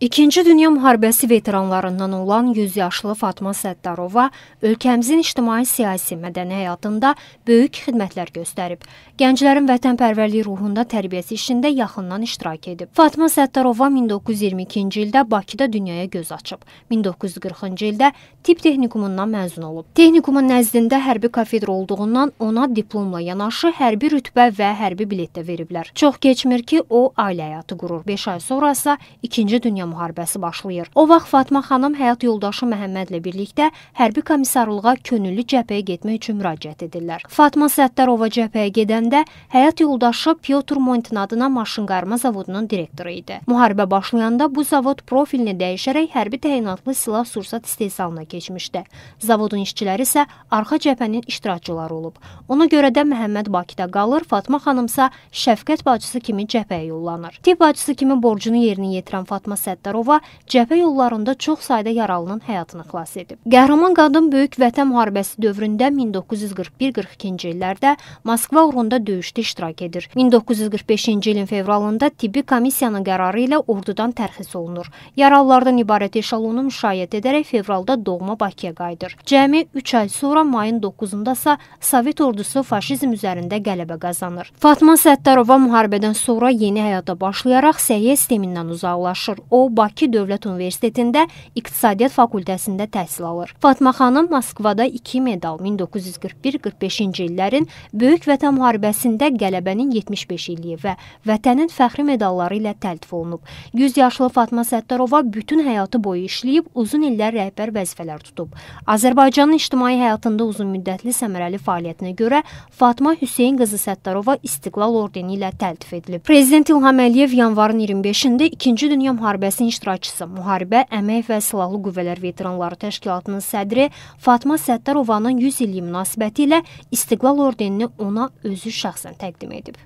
İkinci Dünya müharibəsi veteranlarından olan 100 yaşlı Fatma Səttarova ölkəmizin ictimai-siyasi mədəni həyatında böyük xidmətlər göstərib. Gənclərin vətənpərvərliyi ruhunda tərbiyəsi işində yaxından iştirak edib. Fatma Səttarova 1922-ci ildə Bakıda dünyaya göz açıb. 1940-cı ildə tibb texnikumundan məzun olub. Texnikumun nəzdində hərbi kafedra olduğundan ona diplomla yanaşı hərbi rütbə və hərbi bilet də veriblər. Çox keçmir ki, o ailə həyatı qurur. 5 ay sonrasa 2-ci Dünya müharibəsi başlayır. O vaxt Fatma xanım həyat yoldaşı Məhəmmədlə birlikdə hərbi komissarlığa könüllü cəbhəyə getmək üçün müraciət edirlər. Fatma Səttarova cəbhəyə gedəndə həyat yoldaşı Pyotr Montin adına maşınqarma zavodunun direktoru idi. Müharibə başlayanda bu zavod profilini dəyişərək hərbi təyinatlı silah-sursat istehsalına keçmişdi. Zavodun işçiləri isə arxa cəbhənin iştirakçıları olub. Ona görə də Məhəmməd Bakıda qalır, Fatma xanımsa Şəfqət bacısı kimi cəbhəyə yollanır. Tibb bacısı kimi borcunu yerinə yetirən Fatma Səttarova Səttərova cəbhə yollarında çox sayda yaralının həyatını xilas edib. Qəhrəman qadın Böyük Vətən müharibəsi dövründə 1941-42-ci illərdə Moskva uğrunda döyüşdə iştirak edir. 1945-ci ilin fevralında tibbi komissiyanın qərarı ilə ordudan tərxis olunur. Yaralılardan ibarət eşalonu müşayiət edərək fevralda doğma Bakıya qayıdır. Cəmi 3 ay sonra mayın 9-unda isə Sovet ordusu faşizm üzərində qələbə qazanır. Fatma Səttarova müharibədən sonra yeni həyata başlayaraq səhiyyə sistemindən uzaqlaşır. O o Bakı Dövlət Universitetində İqtisadiyyat fakültəsində təhsil alır. Fatma xanım Moskvada 2 medal 1941-45-ci illərin Böyük Vətən müharibəsində qələbənin 75 illiyi və Vətənin fəxri medalları ilə təltif olunub. 100 yaşlı Fatma Səttarova bütün həyatı boyu işləyib, uzun illər rəhbər vəzifələr tutub. Azərbaycanın ictimai həyatında uzunmüddətli səmərəli fəaliyyətinə görə Fatma Hüseyn qızı Səttarova İstiqlal ordeni ilə təltif edilib. Prezident İlham Əliyev yanvarın 25-də 2-ci Dünya müharibəsi Məclisin iştirakçısı, Müharibə, Əmək və Silahlı Qüvvələr Veteranları Təşkilatının sədri Fatma Səttarovanın 100 illiyi münasibəti ilə İstiqlal ordenini ona özü şəxsən təqdim edib.